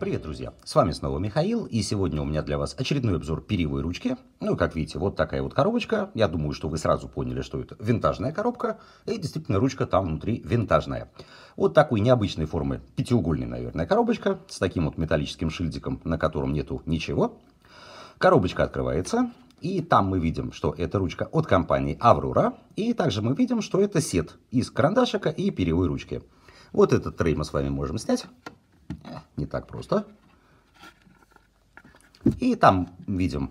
Привет, друзья! С вами снова Михаил, и сегодня у меня для вас очередной обзор перьевой ручки. Ну, как видите, вот такая вот коробочка. Я думаю, что вы сразу поняли, что это винтажная коробка, и действительно ручка там внутри винтажная. Вот такой необычной формы, пятиугольной, наверное, коробочка, с таким вот металлическим шильдиком, на котором нету ничего. Коробочка открывается, и там мы видим, что это ручка от компании Аврора, и также мы видим, что это сет из карандашика и перьевой ручки. Вот этот трей мы с вами можем снять не так просто. И там видим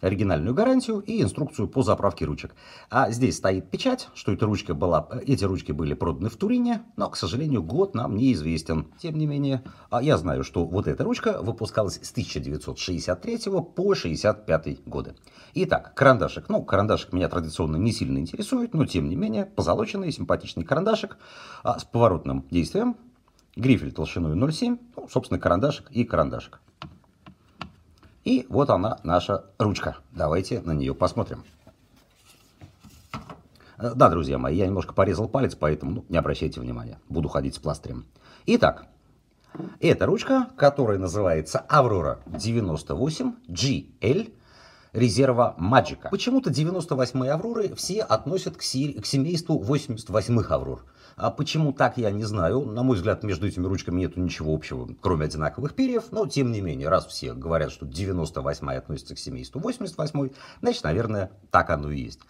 оригинальную гарантию и инструкцию по заправке ручек. А здесь стоит печать, что эта ручка была, эти ручки были проданы в Турине, но, к сожалению, год нам неизвестен. Тем не менее, а я знаю, что вот эта ручка выпускалась с 1963 по 65 годы. Итак, карандашик. Ну, карандашик меня традиционно не сильно интересует, но, тем не менее, позолоченный, симпатичный карандашик а, с поворотным действием грифель толщиной 0,7, ну, собственно, карандашик и карандашик. И вот она, наша ручка. Давайте на нее посмотрим. Э, да, друзья мои, я немножко порезал палец, поэтому ну, не обращайте внимания. Буду ходить с пластырем. Итак, это ручка, которая называется Aurora 98 GL резерва Маджика. Почему-то 98-е Авроры все относят к, си- к семейству 88-х Аврор. А почему так, я не знаю. На мой взгляд, между этими ручками нету ничего общего, кроме одинаковых перьев. Но, тем не менее, раз все говорят, что 98-й относится к семейству 88-й, значит, наверное, так оно и есть.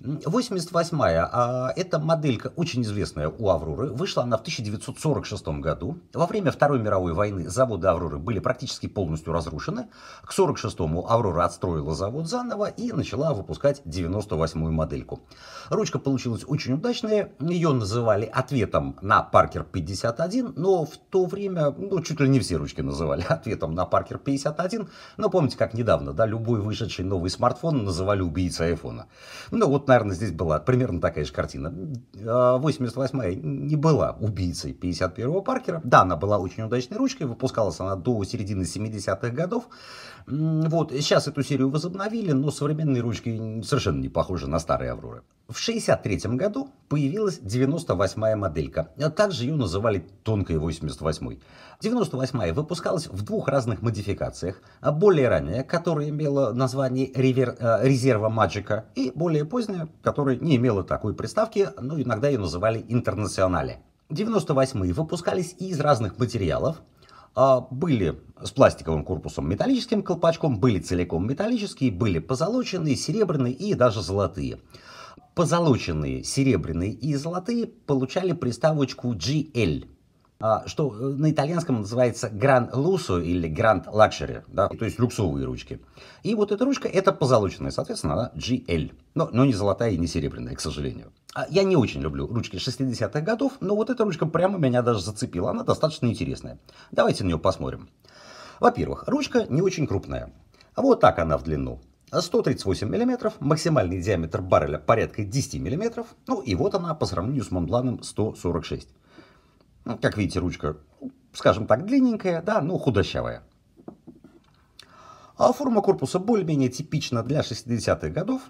88-я а, – эта моделька, очень известная у «Авроры». Вышла она в 1946 году. Во время Второй мировой войны заводы «Авроры» были практически полностью разрушены. К 1946-му «Аврора» отстроила завод заново и начала выпускать 98-ю модельку. Ручка получилась очень удачная. Ее называли ответом на «Паркер 51», но в то время ну, чуть ли не все ручки называли ответом на «Паркер 51». Но помните, как недавно, да, любой вышедший новый смартфон называли убийцей айфона. Ну вот наверное, здесь была примерно такая же картина. 88-я а, не была убийцей 51-го Паркера. Да, она была очень удачной ручкой, выпускалась она до середины 70-х годов. Вот, сейчас эту серию возобновили, но современные ручки совершенно не похожи на старые Авроры. В 63 м году появилась 98-я моделька. Также ее называли тонкой 88-й. 98-я выпускалась в двух разных модификациях. Более ранняя, которая имела название ревер, э, резерва Маджика, и более поздняя, которая не имела такой приставки, но иногда ее называли интернационале. 98-е выпускались и из разных материалов, а, были с пластиковым корпусом металлическим колпачком, были целиком металлические, были позолоченные, серебряные и даже золотые позолоченные серебряные и золотые получали приставочку GL, а, что э, на итальянском называется Gran Lusso или Grand Luxury, да, то есть люксовые ручки. И вот эта ручка, это позолоченная, соответственно, она GL, но, но не золотая и не серебряная, к сожалению. А, я не очень люблю ручки 60-х годов, но вот эта ручка прямо меня даже зацепила, она достаточно интересная. Давайте на нее посмотрим. Во-первых, ручка не очень крупная, а вот так она в длину. 138 мм, максимальный диаметр барреля порядка 10 мм, ну и вот она по сравнению с Монбланом 146. Ну, как видите, ручка, скажем так, длинненькая, да, но худощавая. А форма корпуса более-менее типична для 60-х годов.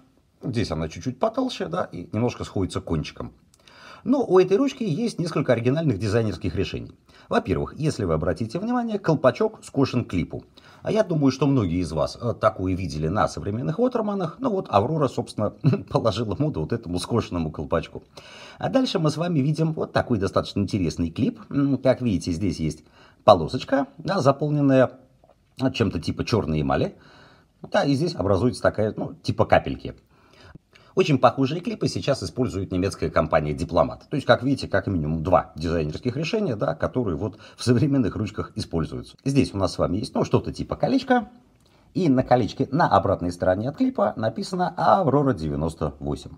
Здесь она чуть-чуть потолще, да, и немножко сходится кончиком. Но у этой ручки есть несколько оригинальных дизайнерских решений. Во-первых, если вы обратите внимание, колпачок скошен клипу. А я думаю, что многие из вас э, такое видели на современных Уотерманах. Ну вот Аврора, собственно, положила моду вот этому скошенному колпачку. А дальше мы с вами видим вот такой достаточно интересный клип. Как видите, здесь есть полосочка, да, заполненная чем-то типа черной эмали. Да, и здесь образуется такая, ну, типа капельки. Очень похожие клипы сейчас использует немецкая компания «Дипломат». То есть, как видите, как минимум два дизайнерских решения, да, которые вот в современных ручках используются. Здесь у нас с вами есть ну, что-то типа колечка, и на колечке на обратной стороне от клипа написано «Аврора 98».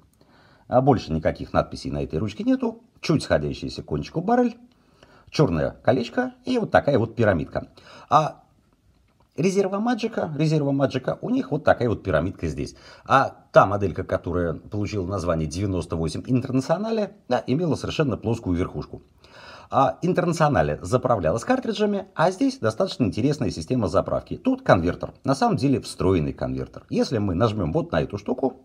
А больше никаких надписей на этой ручке нету. Чуть сходящийся к кончику баррель, черное колечко и вот такая вот пирамидка. А Резерва Маджика, резерва Маджика, у них вот такая вот пирамидка здесь. А та моделька, которая получила название 98 Интернационале, да, имела совершенно плоскую верхушку. А Интернационале заправлялась картриджами, а здесь достаточно интересная система заправки. Тут конвертер, на самом деле встроенный конвертер. Если мы нажмем вот на эту штуку,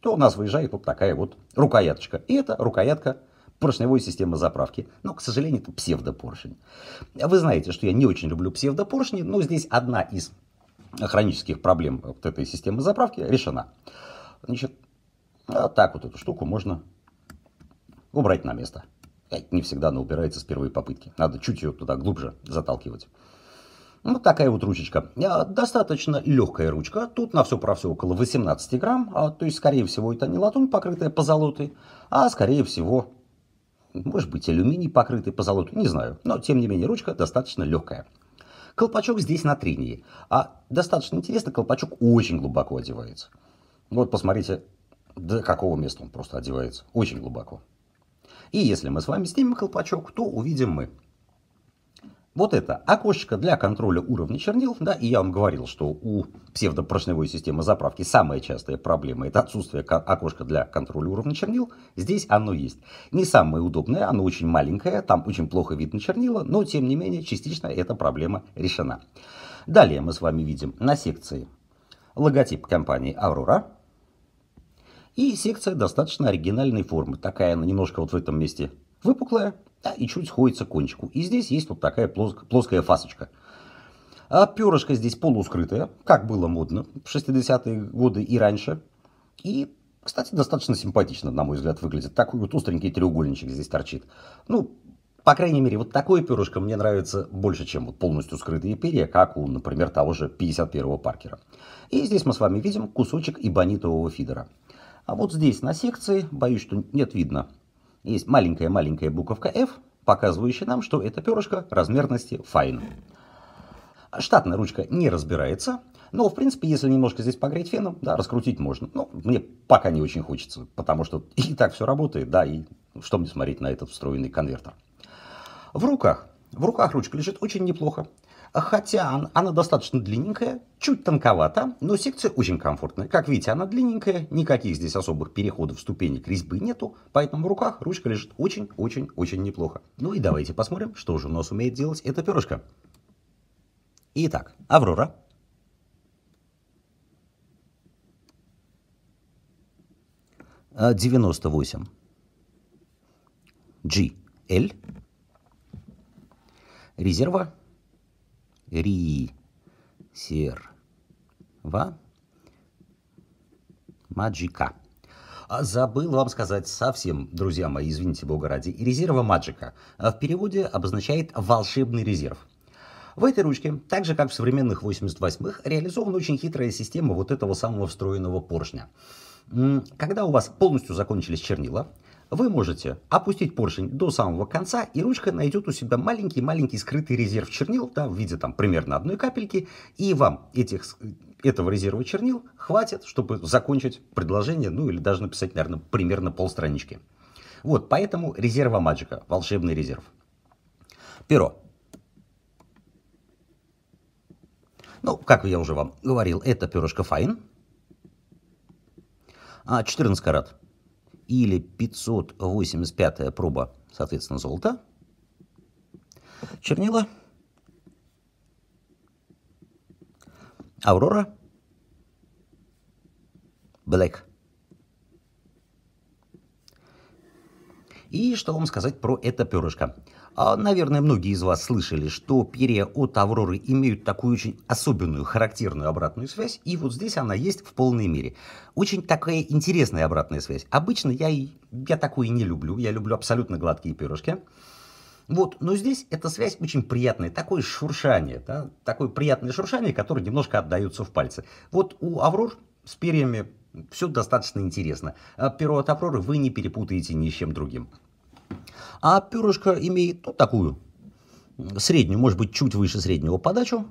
то у нас выезжает вот такая вот рукояточка. И это рукоятка поршневой системы заправки. Но, к сожалению, это псевдопоршень. Вы знаете, что я не очень люблю псевдопоршни, но здесь одна из хронических проблем вот этой системы заправки решена. Значит, вот так вот эту штуку можно убрать на место. Не всегда она убирается с первой попытки. Надо чуть ее туда глубже заталкивать. Ну такая вот ручечка. А, достаточно легкая ручка. Тут на все про все около 18 грамм. А, то есть, скорее всего, это не латунь, покрытая позолотой, а, скорее всего, может быть, алюминий, покрытый по золоту, не знаю. Но, тем не менее, ручка достаточно легкая. Колпачок здесь на трении. А достаточно интересно, колпачок очень глубоко одевается. Вот посмотрите, до какого места он просто одевается. Очень глубоко. И если мы с вами снимем колпачок, то увидим мы, вот это окошечко для контроля уровня чернил, да, и я вам говорил, что у псевдопоршневой системы заправки самая частая проблема это отсутствие окошка для контроля уровня чернил, здесь оно есть. Не самое удобное, оно очень маленькое, там очень плохо видно чернила, но тем не менее частично эта проблема решена. Далее мы с вами видим на секции логотип компании Aurora, и секция достаточно оригинальной формы, такая она немножко вот в этом месте выпуклая, да, и чуть сходится к кончику. И здесь есть вот такая плоск, плоская фасочка. А перышко здесь полускрытое, как было модно в 60-е годы и раньше. И, кстати, достаточно симпатично, на мой взгляд, выглядит. Такой вот остренький треугольничек здесь торчит. Ну, по крайней мере, вот такое перышко мне нравится больше, чем вот полностью скрытые перья, как у, например, того же 51-го Паркера. И здесь мы с вами видим кусочек ибонитового фидера. А вот здесь на секции, боюсь, что нет видно, есть маленькая-маленькая буковка F, показывающая нам, что это перышко размерности fine. Штатная ручка не разбирается, но, в принципе, если немножко здесь погреть феном, да, раскрутить можно. Но ну, мне пока не очень хочется, потому что и так все работает, да, и что мне смотреть на этот встроенный конвертер. В руках. В руках ручка лежит очень неплохо. Хотя она, она достаточно длинненькая, чуть тонковата, но секция очень комфортная. Как видите, она длинненькая, никаких здесь особых переходов, ступенек, резьбы нету, поэтому в руках ручка лежит очень-очень-очень неплохо. Ну и давайте посмотрим, что же у нас умеет делать эта перышко. Итак, Аврора. А, девяносто восемь. G. L. Резерва ри сер ва маджика. А, забыл вам сказать совсем, друзья мои, извините бога ради, резерва маджика а, в переводе обозначает «волшебный резерв». В этой ручке, так же как в современных 88-х, реализована очень хитрая система вот этого самого встроенного поршня. Когда у вас полностью закончились чернила, вы можете опустить поршень до самого конца, и ручка найдет у себя маленький-маленький скрытый резерв чернил, да, в виде там примерно одной капельки, и вам этих, этого резерва чернил хватит, чтобы закончить предложение, ну или даже написать, наверное, примерно полстранички. Вот, поэтому резерва маджика, волшебный резерв. Перо. Ну, как я уже вам говорил, это перышко файн. 14 карат или 585 проба, соответственно, золота, чернила, Аврора, Блэк. И что вам сказать про это перышко? А, наверное, многие из вас слышали, что перья от Авроры имеют такую очень особенную характерную обратную связь, и вот здесь она есть в полной мере. Очень такая интересная обратная связь. Обычно я, я такую не люблю, я люблю абсолютно гладкие перышки. Вот, но здесь эта связь очень приятная, такое шуршание, да, такое приятное шуршание, которое немножко отдается в пальцы. Вот у Аврор с перьями все достаточно интересно. А Перо от Авроры вы не перепутаете ни с чем другим. А перышко имеет ну, такую среднюю, может быть, чуть выше среднего подачу,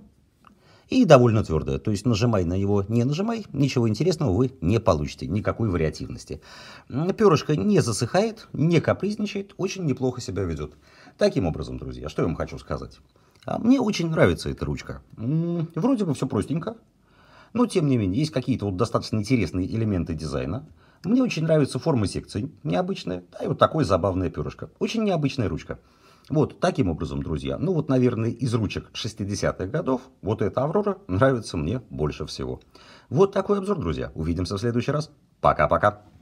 и довольно твердое. То есть нажимай на него, не нажимай, ничего интересного вы не получите, никакой вариативности. Перышко не засыхает, не капризничает, очень неплохо себя ведет. Таким образом, друзья, что я вам хочу сказать. А мне очень нравится эта ручка. Вроде бы все простенько, но, тем не менее, есть какие-то вот достаточно интересные элементы дизайна. Мне очень нравится форма секций, необычная, да, и вот такое забавное перышко. Очень необычная ручка. Вот таким образом, друзья, ну вот, наверное, из ручек 60-х годов вот эта «Аврора» нравится мне больше всего. Вот такой обзор, друзья. Увидимся в следующий раз. Пока-пока.